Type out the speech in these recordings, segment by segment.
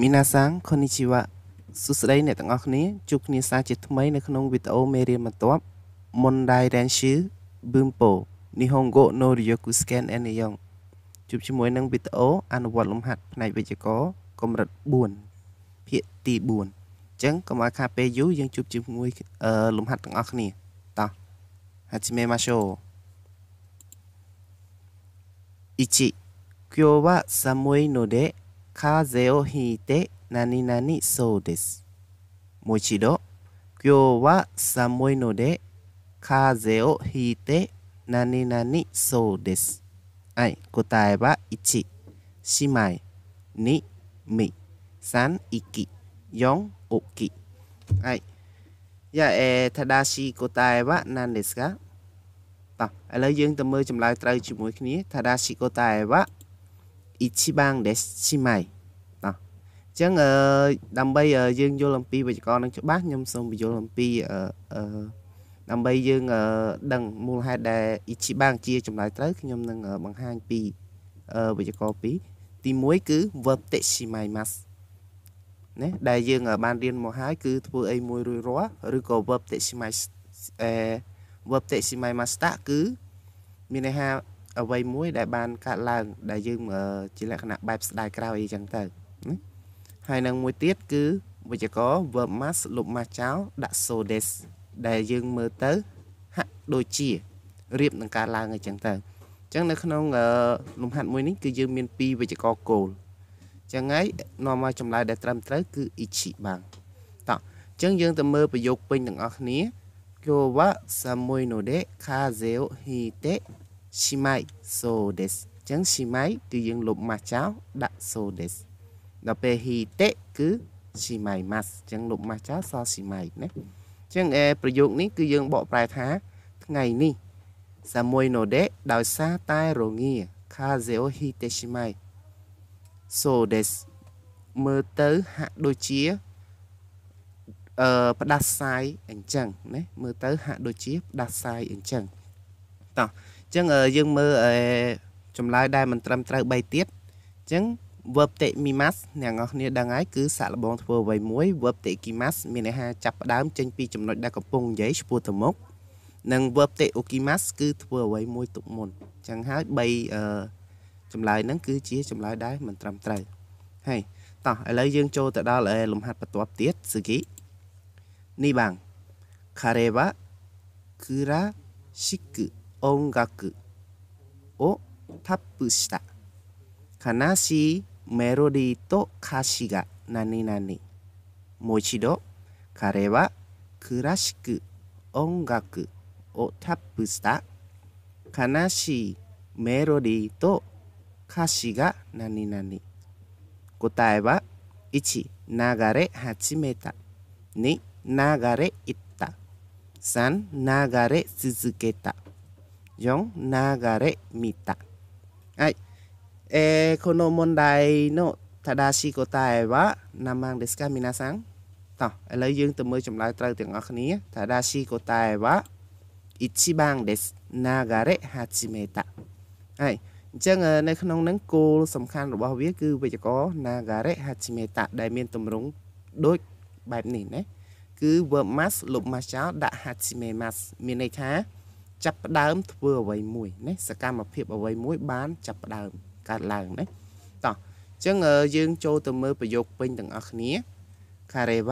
មីណាសាងខុននីជីវ៉ាសួស្តីអ្នកទាំងអស់គ្នាជួបគ្នាសាជាថ្មីនៅក្នុងវីដេអូមេរៀនបន្ទាប់ Mondai Renshu Bunpo Nihongo no Ryoku Scan and Young ជួបជាមួយនឹងវីដេអូអនុវត្តលំហាត់ផ្នែកវេយ្យាករណ៍កម្រិត4ភាគទី4អញ្ចឹងកុំឲ្យខាតពេលយូរយើងជួបជាមួយលំហាត់ទាំងអស់គ្នាតោះហាជីមេម៉ាឈូ1今日は寒いので風邪をひいて何々そうです。もう一度、今日は寒いので、風邪をひいて何々そうです。はい、答えは1、姉妹、2、み、3、息、4、おき。はい。いや、えー、正しい答えは何ですか正しい答えは一番です。姉妹。ចឹងអឺដើម្បីយើងយល់អំពីវេយ្យាករណ៍នឹងច្បាស់ខ្ញុំសូមបញ្យល់អំពីអឺដើម្បីយើងដឹងមូលហេតុដែលអ៊ីជីបាំងជាចំណាយត្រូវខ្ញុំនឹងបង្ហាញពីវេយ្យាករណ៍2ទី1គឺ verb testimaimas ណាដែលយើងបានរៀនមកហើយគឺធ្វើអីមួយរួចរាល់ឬក៏ verb testimais អេ verb testimaimasta គឺមានន័យថាអ្វីមួយដែលបានកើតឡើងដែលយើងជាលក្ខណៈបែបស្ដាយក្រោយអីចឹងទៅណាហើយនឹងមួយទៀតគឺវិជ្ជករ verb must លុប must ចោលដាក់ so des ដែលយើងមើលទៅហាក់ដូចជារៀបនឹងការឡើងអញ្ចឹងទៅអញ្ចឹងនៅក្នុងលំហាត់មួយនេះគឺយើងមាន2វិជ្ជករគោលអញ្ចឹងហើយនាំមកចម្លើយដែលត្រឹមត្រូវគឺ ichi បាទតោះអញ្ចឹងយើងទៅមើលប្រយោគពេញទាំងអស់គ្នា今日は寒いので風邪をひいてしまいそうですអញ្ចឹងしまいគឺយើងលុប must ចោលដាក់ so des ដល់ពេល hite គឺ shimaimasu អញ្ចឹងលោកម៉ាស់ចោលសស៊ីម៉ៃណាអញ្ចឹងប្រយោគនេះគឺយើងបកប្រែថាថ្ងៃនេះសាមួយណូដេដោយសារតែរងាខាเซโอ hite shimai so des មើលទៅហាក់ដូចជាអឺផ្ដាសាយអញ្ចឹងណាមើលទៅហាក់ដូចជាផ្ដាសាយអញ្ចឹងតោះអញ្ចឹងយើងមើលចម្លើយដែលមិនត្រឹមត្រូវ3ទៀតអញ្ចឹង verb temimas អ្នកនរគ្នាដឹងហើយគឺសាក់លបងធ្វើអ្វីមួយ verb tekimas មានន័យថាចាប់ផ្ដើមចេញពីចំណុចដែលកំពុងនិយាយឈ្មោះទៅមុខនិង verb teokimas គឺធ្វើអ្វីមួយទុកមុនអញ្ចឹងហើយ3អឺចម្លើយហ្នឹងគឺជាចម្លើយដែលមិនត្រឹមត្រូវហើយតោះឥឡូវយើងចូលទៅដល់លំហាត់បន្ទាប់ទៀតស៊ូគីនេះបង Kareva Kurashiku Ongaku をタップした悲しいメロディーと歌詞が何々。もう一度、彼はクラシック音楽をタップした悲しいメロディーと歌詞が何々。答えは1、流れ始めた。2、流れ行った。3、流れ続けた。4、流れ見た。はい。えー、この問題の正しい答えは何番ですか皆さんតោះឥឡូវយើងទៅមើលចម្លើយត្រូវ ទាំងអស់គ្នា正しい答えは1番です流れ始めたហើយអញ្ចឹងនៅក្នុងហ្នឹងគោលសំខាន់របស់វាគឺវេយ្យាករណ៍ nagare hachimeta ដែលមានទម្រង់ដូចបែបនេះណាគឺ verb must លុប must ចោលដាក់ hachime must មានន័យថាចាប់ផ្ដើមធ្វើអ្វីមួយណាសកម្មភាពអ្វីមួយបានចាប់ផ្ដើមកើតឡើងណាតោះអញ្ចឹងយើងចូលទៅមើលប្រយោគពេញទាំងអស់គ្នា彼は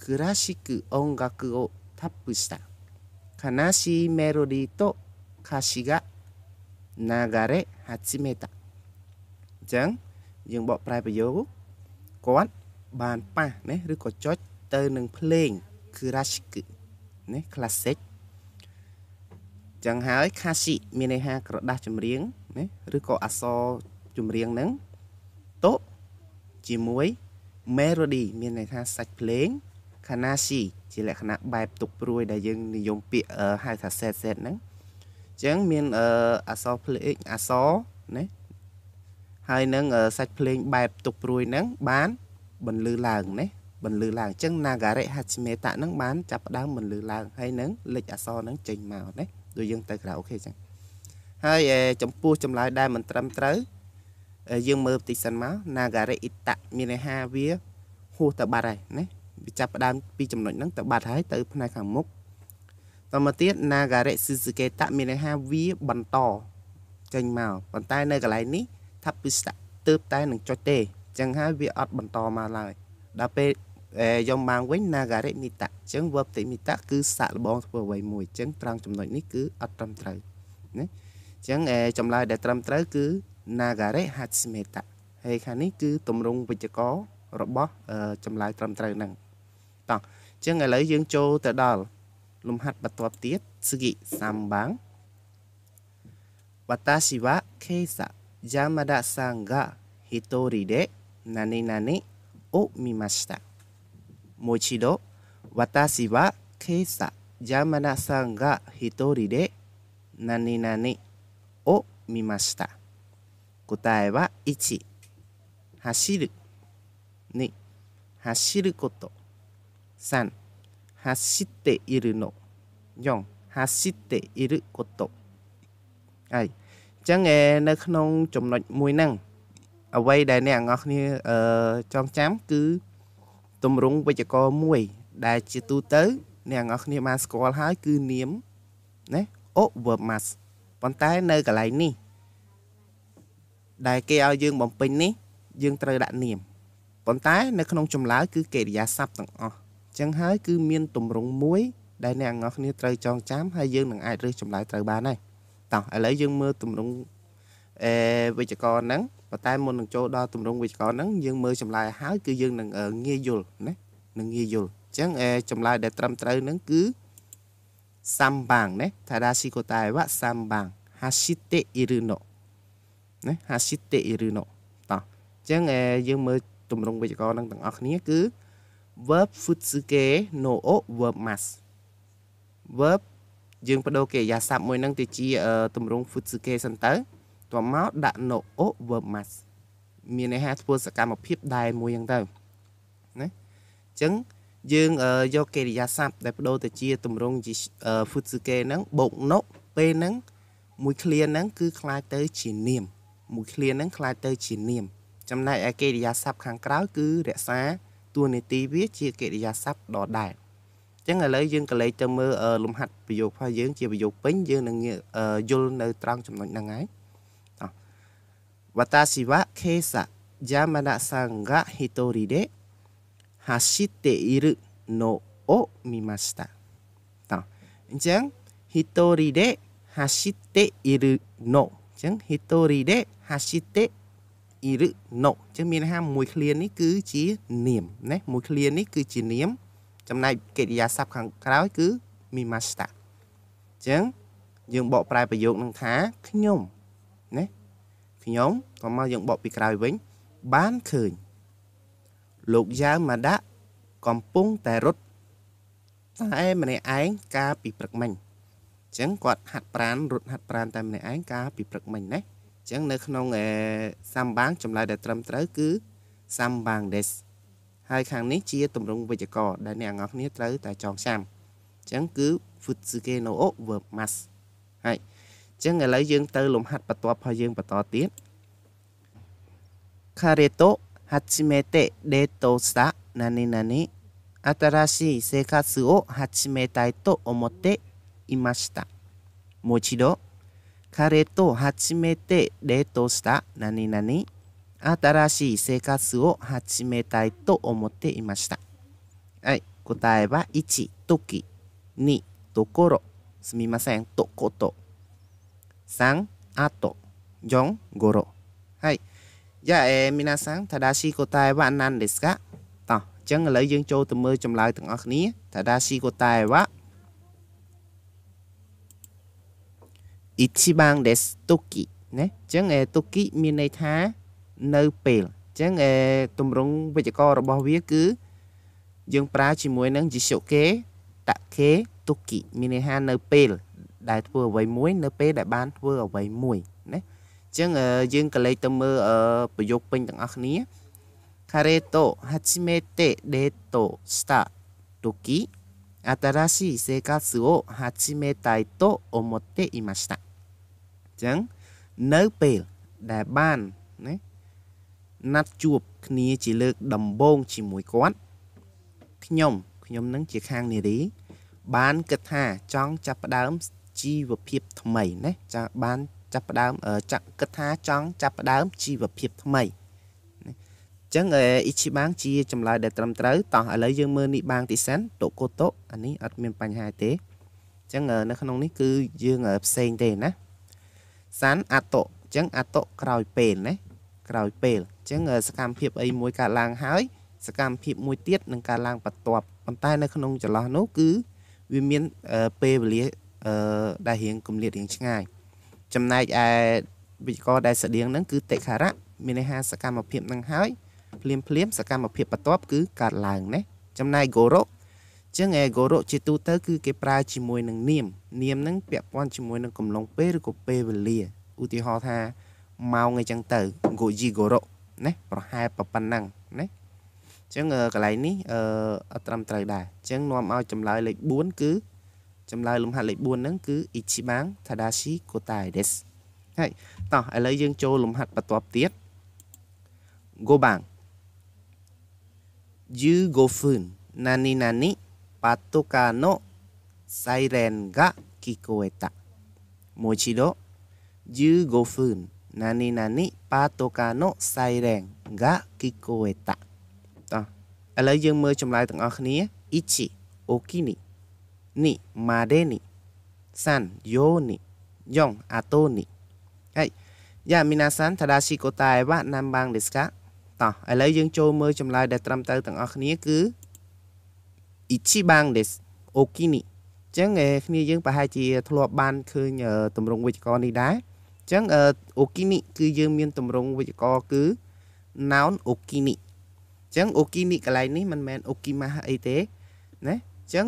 クラシック音楽をタップした悲しいメロディーと歌詞が流れ始めたអញ្ចឹងយើងបកប្រែប្រយោគគាត់បានប៉ះណាឬក៏ចុចទៅនឹងភ្លេងគឺ Rashik ណា classic ចឹងហើយ Kashi មានន័យថាក្រដាស់ចម្រៀងណាឬក៏អក្សរចម្រៀងហ្នឹងតុជាមួយ melody មានន័យថាសាច់ភ្លេង kanashi ជាលក្ខណៈបែបទុកព្រួយ ដែលយើងនិយមពាក្យហៅថា set set ហ្នឹងអញ្ចឹងមានអក្សរភ្លេងអក្សរណាហើយនឹងសាច់ភ្លេងបែបទុកព្រួយហ្នឹងបានបន្លឺឡើងណាបន្លឺឡើងអញ្ចឹង Nagare Hachime Ta ហ្នឹងបានចាប់ផ្ដើមបន្លឺឡើងហើយនឹងលេចអក្សរហ្នឹងចេញមកណាដូចយើងទៅក្រៅអូខេអញ្ចឹងហើយចំពោះចម្លើយដែលមិនត្រឹមត្រូវយើងមើលបន្តិចសិនមក Nagare Itta មានន័យថាវាហួសទៅបាត់ហើយណាវាចាប់ផ្ដើមពីចំណុចហ្នឹងទៅបាត់ហើយទៅផ្នែកខាងមុខតមកទៀត Nagare Suzuki-ta មានន័យថាវាបន្តចេញមកប៉ុន្តែ នៅកន្លែងនេះថាពិស្តទើបតែនឹងចុចទេចឹងហើយវាអត់បន្តមកឡើយដល់ពេលយកមកវិញ Nagare Mita ចឹង verb តិ Mita គឺសាក់លបងធ្វើអ្វីមួយចឹងត្រង់ចំណុចនេះគឺអត់ត្រឹមត្រូវណាចឹងចម្លើយដែលត្រឹមត្រូវគឺ Nagare Hatsumeta ហើយខាងនេះគឺតម្រង់វិជ្ជកររបស់ចម្លើយត្រឹមត្រូវហ្នឹងតោះចឹងឥឡូវយើងចូលទៅដល់លំហាត់បន្ទាប់ទៀត Sugi Sambang Watashi wa keisa Yamada san ga hitori de nani nani o mimashita もう一度私は今朝山田さんが一人で何々を見ました答えは1走る2走ること3走っているの4走っていることហើយចឹងឯនៅក្នុងចំណុចមួយហ្នឹងអ្វីដែលអ្នកទាំងអស់គ្នាអឺចងចាំគឺទម្រង់វេយ្យាករណ៍មួយ ដែលជាទូទៅ អ្នកទាំងអស់គ្នាបានស្គាល់ហើយគឺនាមណា overmass ប៉ុន្តែនៅកន្លែងនេះដែលគេឲ្យយើងបំពេញនេះយើងត្រូវដាក់នាមប៉ុន្តែនៅក្នុងចម្លើយគឺកិរិយាសព្ទទាំងអស់អញ្ចឹងហើយគឺមានទម្រង់មួយដែលអ្នកអង្គគ្នាត្រូវចងចាំហើយយើងនឹងអាចរើសចម្លើយត្រូវបានហើយតោះឥឡូវយើងមើលទម្រង់អេវិជ្ជករហ្នឹងប៉ុន្តែមុននឹងចូលដល់ទម្រង់វិជ្ជករហ្នឹងយើងមើលចម្លើយហើយគឺយើងនឹងងាយយល់ណានឹងងាយយល់អញ្ចឹងអេចម្លើយដែលត្រឹមត្រូវហ្នឹងគឺ3番ね正しい答えは3番走っているのណា走っているのតោះអញ្ចឹងយើងមើលតម្រង់វេយ្យាករណ៍នឹងទាំងអស់គ្នាគឺ verb futsuke no o verb mas verb យើងបដូរកិរិយាសព្ទមួយនឹងទៅជាតម្រង់ futsuke សិនទៅតោះមកដាក់ no o verb mas មានន័យថាធ្វើសកម្មភាពដែរមួយហ្នឹងទៅណាអញ្ចឹងយើងយកកិរិយាសព្ទដែលបដូរទៅជាទម្រង់ជា futsuke ហ្នឹងបូកណុពេលហ្នឹងមួយឃ្លាហ្នឹងគឺคล้ายទៅ ជានាម មួយឃ្លាហ្នឹងคล้ายទៅ ជានាមចំណែកឯកិរិយាសព្ទខាងក្រៅគឺរក្សាតួនាទីវា ជាកិរិយាសព្ទដដែលអញ្ចឹងឥឡូវយើងក៏លេខទៅមើលលំហាត់ប្រយោគរបស់យើងជាប្រយោគពេញយើងនឹងយល់នៅត្រង់ចំណុចហ្នឹងហើយវតាស៊ីវ៉ាខេសាយ៉ាម៉ាណាសាងហ្គាហ៊ីតូរីដេ走っているのを見ました。តោះអញ្ចឹងひとりで走っているのអញ្ចឹងひとりで走っているのអញ្ចឹងមានន័យថាមួយឃ្លានេះគឺជានាមណាមួយឃ្លានេះគឺជានាមចំណែកកិរិយាសព្ទខាងក្រោយគឺមីម៉ាស្តាអញ្ចឹងយើងបកប្រែប្រយោគនឹងថាខ្ញុំណាខ្ញុំតោះមកយើងបកពីក្រោយវិញបានឃើញលោកយ៉ាវម៉ាដាក់កំពុងតែរត់តែម្នាក់ឯងកាលពីព្រឹកមិញអញ្ចឹងគាត់ហាត់ប្រានរត់ហាត់ប្រានតែម្នាក់ឯងកាលពីព្រឹកមិញណាអញ្ចឹងនៅក្នុងសាំបាងចម្លើយដែលត្រឹមត្រូវគឺសាំបាងដេសហើយខាងនេះជាទម្រង់វិជ្ជករដែលអ្នកអង្គគ្នាត្រូវតែចងចាំអញ្ចឹងគឺ Futsuke no o verb must ហើយអញ្ចឹងឥឡូវយើងទៅលំហាត់បន្ទាប់ហើយយើងបន្តទៀត Kareto 初めて冷凍した何々、新しい生活を始めたいと思っていました。もう一度、彼と初めて冷凍した何々、新しい生活を始めたいと思っていました。はい、答えは1、時、2、ところ、すみません、とこと、3、あと、4、ごろ。はい。យ៉ាអេមីណាសាំងថាដាស៊ីកូតែវ៉ាណាន់ដេស្កាតោះអញ្ចឹងឥឡូវយើងចូលទៅមើលចម្លើយទាំងអស់គ្នាថាដាស៊ីកូតែវ៉ាអ៊ីជីបាងដេសតុគីណាអញ្ចឹងអេតុគីមានន័យថានៅពេលអញ្ចឹងអេតម្រង់វិជ្ជកររបស់វាគឺយើងប្រើជាមួយនឹងជីសូកេតកេតុគីមានន័យថានៅពេល ដែលធ្វើអ្វីមួយនៅពេលដែលបានធ្វើអ្វីមួយណាចឹងយើងក៏លេខទៅមើលប្រយោគពេញទាំងអស់គ្នា Kareto hachimete deto start toki atarashii seikatsu o hachimetai to omotte imashita ចឹងនៅពេលដែលបានណាណាត់ជួបគ្នាជាលើកដំបូងជាមួយគាត់ខ្ញុំខ្ញុំនឹងជាខាងនារី បានគិតថាចង់ចាប់ផ្ដើមជីវភាពថ្មីណាចាបានចាប់ផ្ដើមចាក់គិតថាចង់ចាប់ផ្ដើមជីវភាពថ្មីចឹងអ៊ីជីបាំងជាចម្លើយដែលត្រឹមត្រូវតោះឥឡូវយើងមើលនេះបាំងទីសិនតូកូតូអានេះអត់មានបញ្ហាទេចឹងនៅក្នុងនេះគឺយើងផ្សេងទេណាសានអតុចឹងអតុក្រោយពេលណាក្រោយពេលចឹងសកម្មភាពអីមួយកើតឡើងហើយសកម្មភាពមួយទៀតនឹងកើតឡើងបន្ទាប់ប៉ុន្តែ នៅក្នុងចន្លោះនោះគឺវាមានពេលវេលាដែលរៀងគម្លាតរៀងឆ្ងាយចំណែកឯវិជ្ជករដែលស្តៀងហ្នឹងគឺតិខារៈមានន័យថាសកម្មភាពនឹងហើយភ្លាមភ្លាមសកម្មភាពបន្ទាប់គឺកើតឡើងណាចំណែកគោរពចឹងឯគោរពជាទូទៅ គឺគេប្រើជាមួយនឹងនាម នាមហ្នឹងពាក់ព័ន្ធជាមួយនឹងកំឡុងពេលឬក៏ពេលវេលាឧទាហរណ៍ថាម៉ោងអីចឹងទៅគូជីគោរពណាប្រហែលប៉ុណ្ណឹងណាចឹងកន្លែងនេះអឺអត់ត្រឹមត្រូវដែរចឹងនាំឲ្យចម្លើយលេខ4គឺចម្លើយលំហាត់លេខ4ហ្នឹងគឺ Ichiban Tadashi Kotae desu ហើយតោះឥឡូវយើងចូលលំហាត់បន្ទាប់ទៀត Goban Yugo fun nani nani patoka no siren ga kikoeta もう一度15分何々パートカーのサイレンが聞こえたតោះឥឡូវយើងមើលចម្លើយទាំងអស់គ្នា1អូគីនី ni mare ni san yo ni yon ato ni ហើយយ៉ាមីណាសានតាដាស៊ីកូតាអេវ៉ាណាំបាងដេស្កាតោះឥឡូវយើងចូលមើលចម្លើយដែលត្រឹមត្រូវទាំងអស់គ្នាគឺអ៊ីជីបាងដេសអូគីនីអញ្ចឹងគ្នាយើងប្រហែលជាធ្លាប់បានឃើញទម្រង់វេយ្យាករណ៍នេះដែរអញ្ចឹងអូគីនីគឺយើងមានទម្រង់វេយ្យាករណ៍គឺ noun អូគីនីអញ្ចឹងអូគីនីកន្លែងនេះមិនមែនអូគីម៉ាស់អីទេណាអញ្ចឹង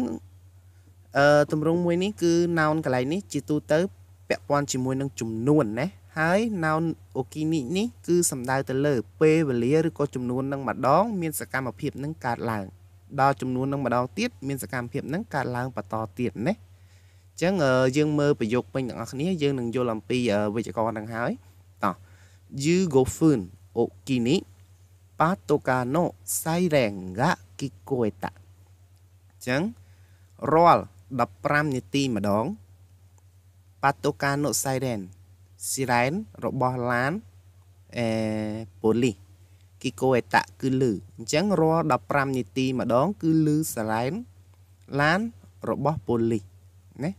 អឺទម្រង់មួយនេះគឺ noun កន្លែងនេះជាទូទៅ ពាក់ព័ន្ធជាមួយនឹងចំនួនណាហើយ noun organic នេះគឺសំដៅទៅលើ ពេលវេលាឬក៏ចំនួននឹងម្ដង មានសកម្មភាពនឹងកើតឡើងដល់ចំនួននឹងម្ដងទៀតមានសកម្មភាពនឹងកើតឡើងបន្តទៀតណាអញ្ចឹងយើងមើលប្រយោគពេញទាំងអស់គ្នាយើងនឹងយល់អំពីវេយ្យាករណ៍នឹងហើយតោះ you go fun okini patoka no saireng ga kikoeta អញ្ចឹងរាល់15នាទីម្ដងបាតុកានុសៃរ៉ែនស៊ីរ៉ែនរបស់ឡានអេប៉ូលីសគីកូអេតាក់គឺលឺអញ្ចឹងរាល់15នាទីម្ដង គឺលឺសឡែនឡានរបស់ប៉ូលីសណា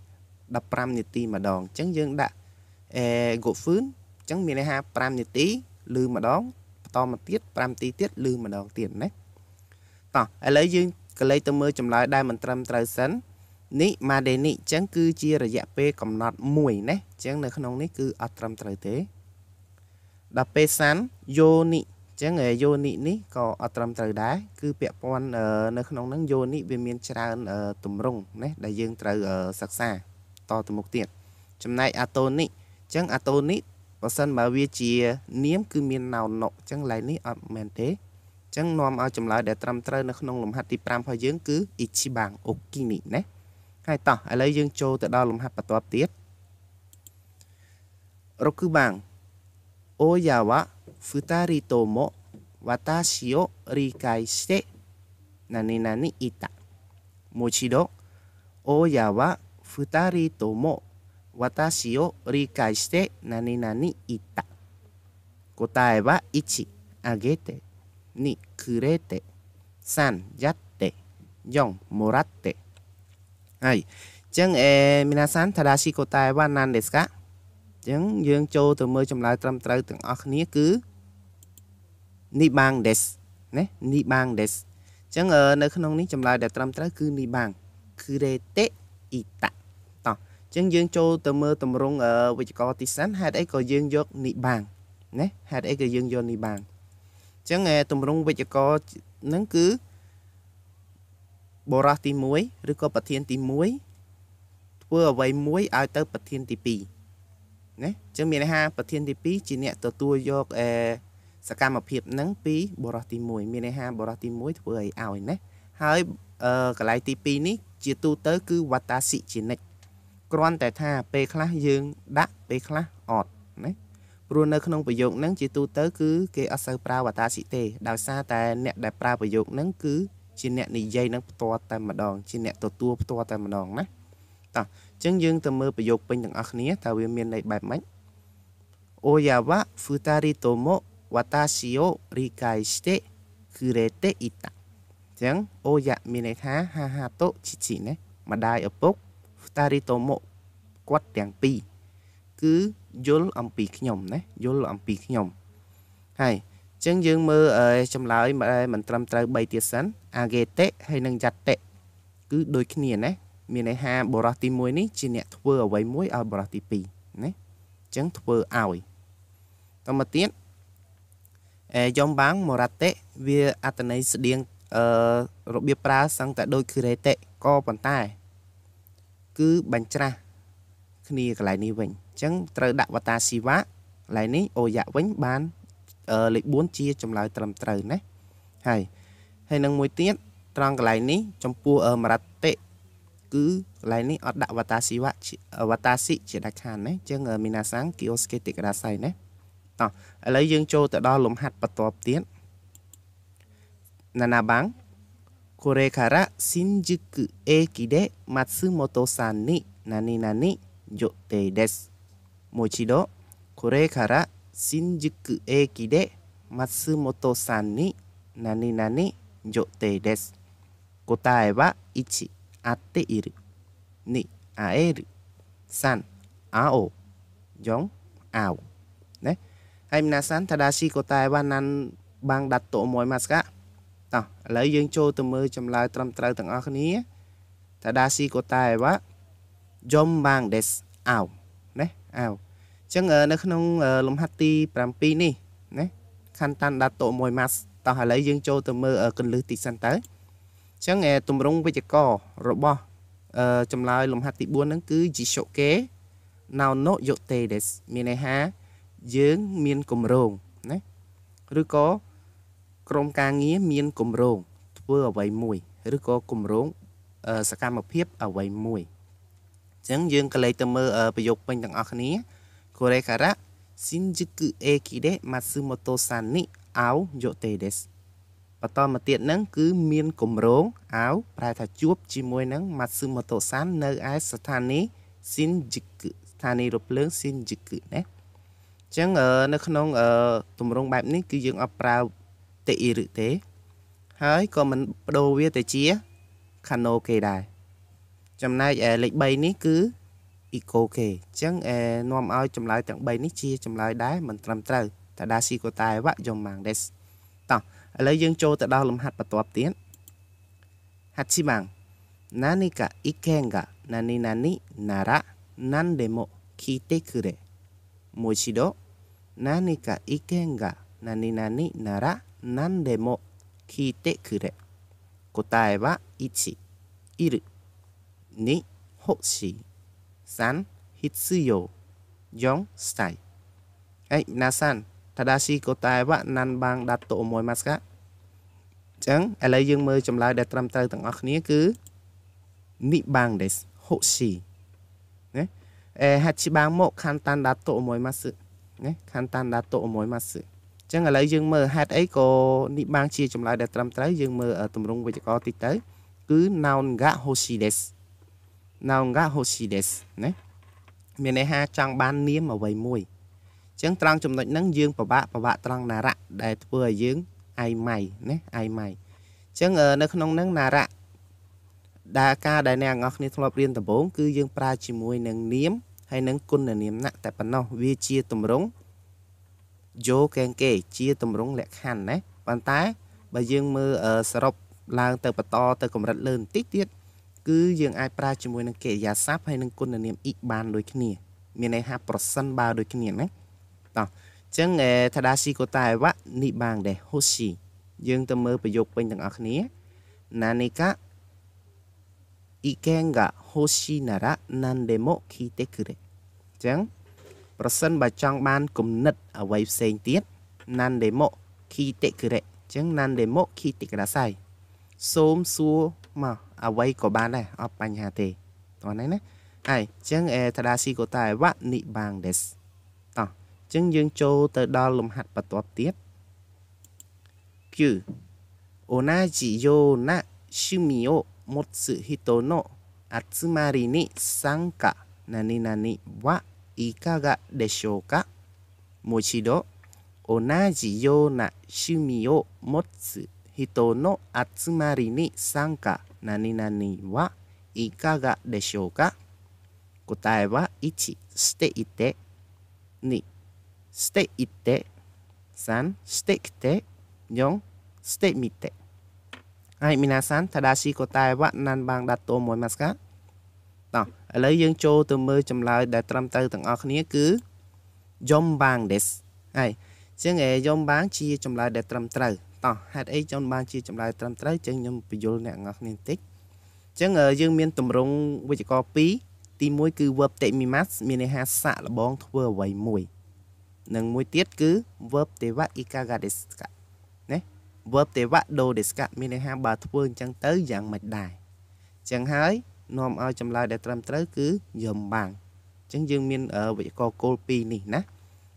15នាទីម្ដងអញ្ចឹងយើងដាក់អេកូហ្វឺនអញ្ចឹងមានន័យថា5នាទីលឺម្ដងបន្តមកទៀត5នាទីទៀតលឺម្ដងទៀតណាតោះឥឡូវយើងក៏លេខទៅមើលចម្លើយដែលមិនត្រឹមត្រូវសិននេះម៉ាដេនេះអញ្ចឹងគឺជារយៈពេលកំណត់មួយណាអញ្ចឹងនៅក្នុងនេះគឺអត់ត្រឹមត្រូវទេដល់ពេលសានយោនិអញ្ចឹងយោនិនេះក៏អត់ត្រឹមត្រូវដែរគឺពាក់ព័ន្ធនៅក្នុងហ្នឹងយោនិវាមានច្រើនទម្រង់ណាដែលយើងត្រូវសិក្សាតទៅមុខទៀតចំណែកអាតូនិអញ្ចឹងអាតូនិបើសិនបើវាជា នាមគឺមានណោនុអញ្ចឹងឡៃនេះអត់មែនទេអញ្ចឹងនាំឲ្យចម្លើយដែលត្រឹមត្រូវនៅក្នុងលំហាត់ទី5របស់យើងគឺ Ichiban Okini ណាហើយតោះឥឡូវយើងចូលទៅដល់លំហាត់បន្ទាប់ទៀត6番親は2人とも私を理解して何々いた。もう一度、親は二人とも私を理解して何々いた。答えは1、あげて、2、くれて、3、やって、4、もらって。ហើយអញ្ចឹងអេមីណាសានថាដាស៊ីកូតែវ៉ាណានដេសកាអញ្ចឹងយើង ចូលទៅមើលចម្លើយត្រឹមត្រូវទាំងអស់គ្នាគឺនីបាងដេសណានីបាងដេសអញ្ចឹងនៅក្នុងនេះចម្លើយដែលត្រឹមត្រូវគឺនីបាងគឺរេតេអ៊ីតាតោះអញ្ចឹងយើងចូលទៅមើលតម្រងវិជ្ជករទីសានហេតុអីក៏យើងយកនីបាងណាហេតុអីក៏យើងយកនីបាងអញ្ចឹងតម្រងវិជ្ជករនឹងគឺបុរសទី1ឬក៏ប្រធានទី1ធ្វើអ្វីមួយឲ្យទៅប្រធានទី2ណាអញ្ចឹងមានន័យថាប្រធានទី2ជាអ្នកទទួលយកអេសកម្មភាពនឹងពីបុរសទី1មានន័យថាបុរសទី1ធ្វើឲ្យឲ្យណាហើយកន្លែងទី2នេះ ជាទូទៅគឺវតាសិជានិចគ្រាន់តែថាពេលខ្លះយើងដាក់ពេលខ្លះអត់ណាព្រោះនៅ ក្នុងប្រយោគហ្នឹងជាទូទៅគឺគេអត់សូវប្រើវតាសិទេដោយសារតែអ្នកដែលប្រើប្រយោគហ្នឹងគឺជាអ្នកនិយាយនឹងផ្ទាល់តែម្ដងជាអ្នកទទួលផ្ទាល់តែម្ដងណាតោះអញ្ចឹងយើងទៅមើលប្រយោគពេញទាំងអស់គ្នាតើវាមានន័យបែបម៉េចអូយ៉ាវ៉ាហ្វូតារីតូម៉ូវ៉ាតាស៊ីអូរីកៃស្តេគឺរេតេអ៊ីតាអញ្ចឹងអូយ៉ាមានន័យថាហាហាតូជីជីណាម្ដាយឪពុកហ្វូតារីតូម៉ូគាត់ទាំងពីរគឺយល់អំពីខ្ញុំណាយល់អំពីខ្ញុំហើយចឹងយើងមើលចម្លើយមិនត្រឹមត្រូវ3ទៀតសិនអាហ្គេតិហើយនិងយត្តិគឺដូចគ្នាណាមានន័យថាបរោះទី1នេះជាអ្នកធ្វើអ្វីមួយឲ្យបរោះទី2ណាចឹងធ្វើឲ្យតមកទៀតអេយំបាំងមរតិវាអត្តន័យស្តៀងអឺរបៀបប្រើសឹងតែដូចគឺរេតិក៏ប៉ុន្តែគឺបញ្ច្រាស់គ្នាកន្លែងនេះវិញអញ្ចឹងត្រូវដាក់វតាស៊ីវៈកន្លែងនេះអូយៈវិញបានលេខ4ជាចម្លើយត្រឹមត្រូវណាហើយហើយនឹងមួយទៀតត្រង់កន្លែងនេះ ចំពោះមរតិគឺកន្លែងនេះអត់ដាក់វតាស៊ីវៈវតាស៊ីជាដាច់ខាតណាអញ្ចឹងមីណាសាំងគីអូស្កេតិកដាសៃណាតោះឥឡូវយើងចូលទៅដល់លំហាត់បន្ទាប់ទៀតណាណាបាំងこれから新宿駅で松本さんに何々予定です。もう一度、これから新宿駅で松本さんに何々予定です。答えは1、合っている。2、会える。3、会おう。4、会う。ね。ហើយ皆さん正しい答えは何បានដាក់តមួយមកស្កាតោះឥឡូវយើងចូលទៅមើលចម្លើយត្រឹមត្រូវទាំងអស់គ្នា正しい答えは4番です。会う。ね。会う。អញ្ចឹងនៅក្នុង លំហាត់ទី7នេះណាខណ្ឌតាន់ដាតូ1ម៉ាស់តោះឥឡូវយើងចូលទៅមើលកន្លឹះទីសិនតើអញ្ចឹងទម្រង់វិជ្ជកររបស់ចម្លើយលំហាត់ទី4ហ្នឹងគឺ Jishoke Naono Yote desu មានន័យថាយើងមានគម្រោងណាឬក៏ក្រុមការងារមានគម្រោងធ្វើអ្វីមួយឬក៏គម្រោងសកម្មភាពអ្វីមួយអញ្ចឹងយើងក៏លេចទៅមើលប្រយោគពេញទាំងអស់គ្នាこれから新宿駅で松本さんに会う予定です。បន្តមកទៀតហ្នឹងគឺមានគម្រោងអោប្រែថាជួបជាមួយនឹង Matsumoto San នៅឯស្ថានីយ៍ Shinjuku ស្ថានីយ៍រថភ្លើង Shinjuku ណាអញ្ចឹងនៅក្នុងទម្រង់បែបនេះគឺយើងអត់ប្រើតេអ៊ីឬទេ ហើយក៏មិនបដូរវាទៅជា Kanoke ដែរចំណែកលេខ3នេះគឺ equal គេអញ្ចឹងអេនាំឲ្យចម្លើយទាំង3នេះជាចម្លើយដែរមិនត្រឹមត្រូវតាដាស៊ីកូតាវ៉ាយ៉ុងម៉ាងដេសតោះឥឡូវយើងចូលទៅដល់លំហាត់បន្ទាប់ទៀតហាត់ស៊ីម៉ាងណានីកាអ៊ីកេងកាណានីណានីណារ៉ាណាន់ដេម៉ូគីតេគឺរេមួយឈីដូណានីកាអ៊ីកេងកាណានីណានីណារ៉ាណាន់ដេម៉ូគីតេគឺរេ答えは1いる2欲しいសានហ៊ីតស៊ូយ៉ូយ៉ងស្តៃអេណាសានតាដាស៊ីកូតែវ៉ាណាន់បាងដាត់តូមួយម៉ាស្កាអញ្ចឹងឥឡូវយើងមើលចម្លើយដែលត្រឹមត្រូវទាំងអស់គ្នាគឺនីបាងដេសហូស៊ីណាអេហាជីបាងមកខាន់តាន់ដាត់តូមួយម៉ាស្ណាខាន់តាន់ដាត់តូមួយម៉ាស្អញ្ចឹងឥឡូវយើងមើលហេតុអីក៏នីបាងជាចម្លើយដែលត្រឹមត្រូវយើងមើលទម្រង់វេយ្យាករណ៍តិចទៅគឺ noun ga hoshides now ga hoshi des ណាមានន័យថាចង់បាននាមអ្វីមួយអញ្ចឹងត្រង់ចំណុចហ្នឹងយើងពិបាកពិបាកត្រង់ណារៈដែលធ្វើឲ្យយើងអាយម៉ៃណាអាយម៉ៃអញ្ចឹងនៅក្នុងហ្នឹងណារៈដែលការដែលអ្នកទាំងអស់គ្នាធ្លាប់រៀនដំបូង គឺយើងប្រើជាមួយ នឹងនាមហើយនឹងគុណនាមណៈតែប៉ុណ្ណោះវាជាតម្រងយោកេងគេជាតម្រងលក្ខខណ្ឌណាប៉ុន្តែបើយើងមើលសរុបឡើង ទៅបន្តទៅកម្រិតលើបន្តិចទៀតគឺយើងអាចប្រើជាមួយនឹងកិរិយាសព្ទហើយនឹងគុណនាម it បានដូចគ្នា មានន័យថាប្រសិនបើដូចគ្នាណាតោះអញ្ចឹងថាដាស៊ីកូតាអវ៉ានេះបាងដែរហូស៊ីយើងទៅមើលប្រយោគពេញទាំងអស់គ្នា ណានីកា意見が欲しいなら何でも聞いてくれអញ្ចឹងប្រសិនបើចង់បានគំនិត អ្វីផ្សេងទៀតណានដេម៉ូគីតិគិរិអញ្ចឹងណានដេម៉ូគីតិគិរាស័យសូមសួរមកអ្វីក៏បានដែរអត់បញ្ហាទេតោះហ្នឹងណាហើយអញ្ចឹងអេតាដាស៊ីកូតាវ៉ានិបាងដេសតោះអញ្ចឹងយើងចូលទៅដល់លំហាត់បន្ទាប់ទៀត Q 同じような趣味を持つ人の集まりに参加何々はいかがでしょうかもう一度同じような趣味を持つ人の集まりに参加何々はいかがでしょうか答えは1、していて2、していて3、してきて4、してみてはい、皆さん、正しい答えは何番だと思いますかต่อឥឡូវយើងចូលទៅមើលចម្លើយដែលត្រឹមត្រូវទាំងអស់គ្នាគឺយំបាងですហើយជាងឯយំបាងជាចម្លើយដែលត្រឹមត្រូវអស់ហេតុអីខ្ញុំបានជាចម្លើយត្រឹមត្រូវចឹងខ្ញុំបញ្យល់អ្នកទាំងអស់គ្នាបន្តិចអញ្ចឹងយើងមានទម្រង់វេយ្យាករណ៍2ទី1គឺ verb temimas មានន័យថាសាក់លបងធ្វើអ្វីមួយនិងមួយទៀតគឺ verb teva ikaga desu ka ណា verb teva do desu ka មានន័យថាបើធ្វើអញ្ចឹងទៅយ៉ាងម៉េចដែរអញ្ចឹងហើយនាំឲ្យចម្លើយដែលត្រឹមត្រូវគឺយំបាំងអញ្ចឹងយើងមានវេយ្យាករណ៍គោល2នេះណា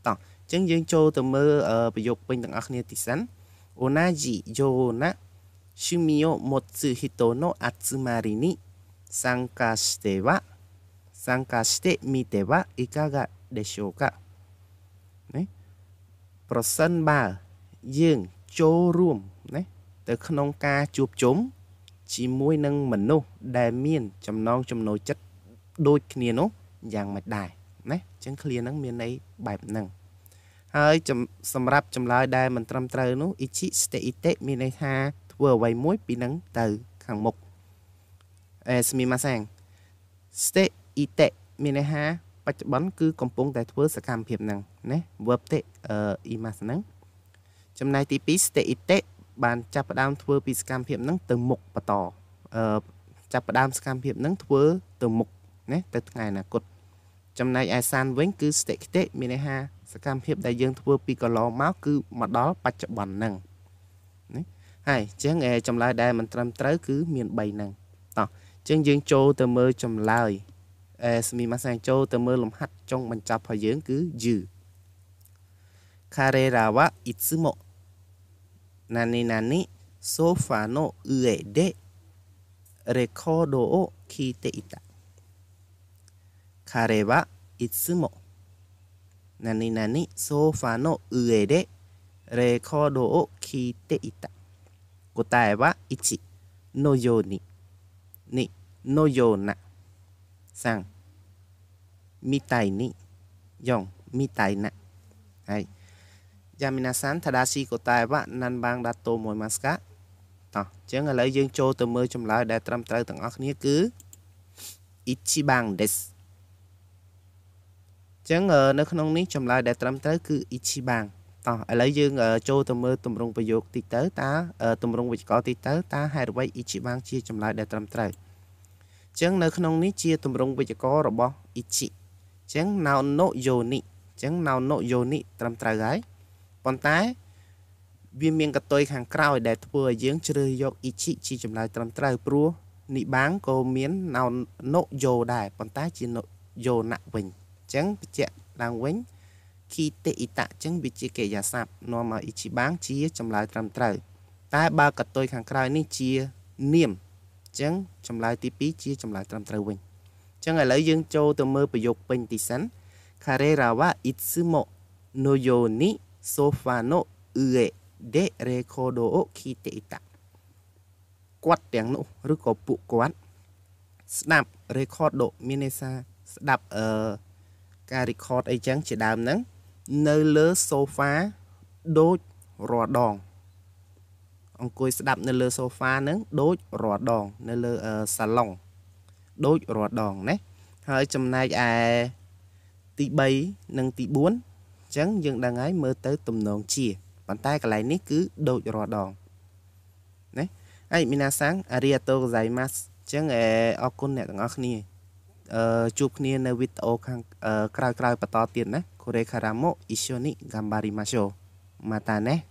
តោះអញ្ចឹងយើងចូលទៅមើលប្រយោគពេញទាំងអស់គ្នាទីសិនអ同じような趣味を持つ人の集まりに参加しては、参加してみてはいかがでしょうか。ね、ប្រសិនបើយើងចូលរួមណាទៅក្នុងការជួបជុំជាមួយនឹងមនុស្សដែលមានចំណងចំណូលចិត្តដូច គ្នានោះយ៉ាងមិនដែរណាអញ្ចឹងឃ្លានឹងមានន័យបែបហ្នឹងហើយសម្រាប់ចម្លើយដែលមិនត្រឹមត្រូវនោះ ichi steite មានន័យថាធ្វើអ្វីមួយពីនឹងទៅខាងមុខអេស្មីម៉ាសាំង steite មានន័យថាបច្ចុប្បន្នគឺ កំពុងតែធ្វើសកម្មភាពហ្នឹងណា verb te អ៊ីម៉ាសហ្នឹងចំណែកទី2 steite បានចាប់ផ្ដើមធ្វើពីសកម្មភាពហ្នឹងទៅមុខបន្តអឺចាប់ផ្ដើមសកម្មភាពហ្នឹងធ្វើទៅមុខណាទៅថ្ងៃអនាគតចំណែកឯសានវិញគឺ steite មានន័យថាសកម្មភាពដែលយើងធ្វើពីកន្លងមកគឺមកដល់បច្ចុប្បន្នហ្នឹងណាហើយអញ្ចឹងចម្លើយដែលមិនត្រឹមត្រូវគឺមាន3ហ្នឹងតោះអញ្ចឹងយើងចូលទៅមើលចម្លើយអេសមីម៉ាសាចូលទៅមើលលំហាត់ចុងបញ្ចប់របស់យើងគឺយឺカレらはいつも何々ソファの上でレコードを聴いていた彼はいつも何々ソファの上でレコードを聞いていた。答えは1のように2のような3みたいに4みたいなはい。じゃあ皆さん正しい答えは何番だと思いますかតោះអញ្ចឹងឥឡូវយើងចូលទៅមើលចម្លើយដែលត្រឹមត្រូវទាំងអស់គ្នាគឺ1番ですចឹងនៅក្នុងនេះចម្លើយដែលត្រឹមត្រូវគឺ Ichiban តោះឥឡូវយើងចូលទៅមើលទម្រង់ប្រយោគតិចទៅតើទម្រង់វេយ្យាករណ៍តិចទៅតើហេតុអ្វី Ichiban ជាចម្លើយដែលត្រឹមត្រូវចឹងនៅក្នុងនេះជាទម្រង់វេយ្យាករណ៍របស់ Ichi ចឹង noun no yoni ចឹង noun no yoni ត្រឹមត្រូវហើយប៉ុន្តែវាមានកតុយខាងក្រោយដែលធ្វើឲ្យយើងជ្រើសយក Ichi ជាចម្លើយត្រឹមត្រូវព្រោះនិបាងក៏មាន noun no yo ដែរប៉ុន្តែជា no yo ណាក់វិញចឹងបញ្ជាក់ឡើងវិញ គីតិអ៊ីតៈចឹងវាជាកិរិយាសព្ទនាំមកអ៊ីជីបាំងជាចម្លើយត្រឹមត្រូវ តែបើកតុយខាងក្រោយនេះជានាមចឹងចម្លើយទី2ជាចម្លើយត្រឹមត្រូវវិញចឹងឥឡូវយើងចូលទៅមើលប្រយោគពេញទីសិន Carrerawa itsumo no yoni sofa no ue de rekodo o kite ita គាត់ទាំងនោះឬក៏ពួកគាត់ស្ដាប់ record មានន័យថាស្ដាប់អឺការ record អីចឹងជាដើមហ្នឹងនៅលើ sofa ដូចរាល់ដងអង្គុយស្ដាប់នៅលើ sofa ហ្នឹងដូចរាល់ដងនៅលើ salon ដូចរាល់ដងណាហើយចំណែកឯទី3និងទី4អញ្ចឹងយើងដឹងហើយមើលទៅ ទំនងជាប៉ុន្តែកន្លែងនេះគឺដូចរាល់ដងណាអីមីណាសាំងអារីអាតូហ្គោហ្សៃម៉ាស់អញ្ចឹងអរគុណអ្នកទាំងអស់គ្នាជួបគ្នានៅវីដេអូខាងក្រោយៗបន្តទៀតណា Kore Karamo Ishoni Gambarimasho មកតាណេះ